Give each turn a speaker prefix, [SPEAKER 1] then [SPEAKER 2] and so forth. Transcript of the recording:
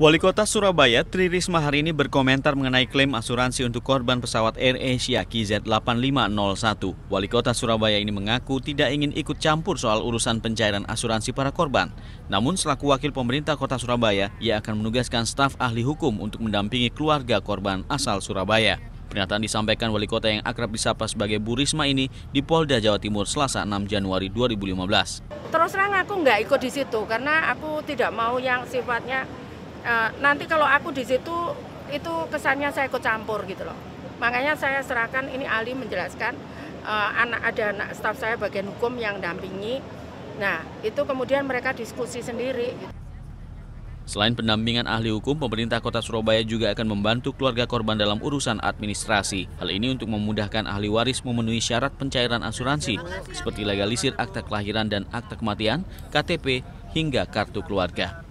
[SPEAKER 1] Wali Kota Surabaya Tri Risma hari ini berkomentar mengenai klaim asuransi untuk korban pesawat Air Asia KZ8501. Wali Kota Surabaya ini mengaku tidak ingin ikut campur soal urusan pencairan asuransi para korban. Namun selaku wakil pemerintah Kota Surabaya, ia akan menugaskan staf ahli hukum untuk mendampingi keluarga korban asal Surabaya. Pernyataan disampaikan wali kota yang akrab disapa sebagai Bu Risma ini di Polda Jawa Timur Selasa 6 Januari 2015.
[SPEAKER 2] Terus terang aku nggak ikut di situ karena aku tidak mau yang sifatnya Eh, nanti kalau aku di situ itu kesannya saya ikut campur gitu loh makanya saya serahkan ini Ali menjelaskan eh, anak ada anak staf saya bagian hukum yang dampingi nah itu kemudian mereka diskusi sendiri gitu.
[SPEAKER 1] Selain pendampingan ahli hukum, pemerintah kota Surabaya juga akan membantu keluarga korban dalam urusan administrasi. Hal ini untuk memudahkan ahli waris memenuhi syarat pencairan asuransi, seperti legalisir akta kelahiran dan akta kematian, KTP, hingga kartu keluarga.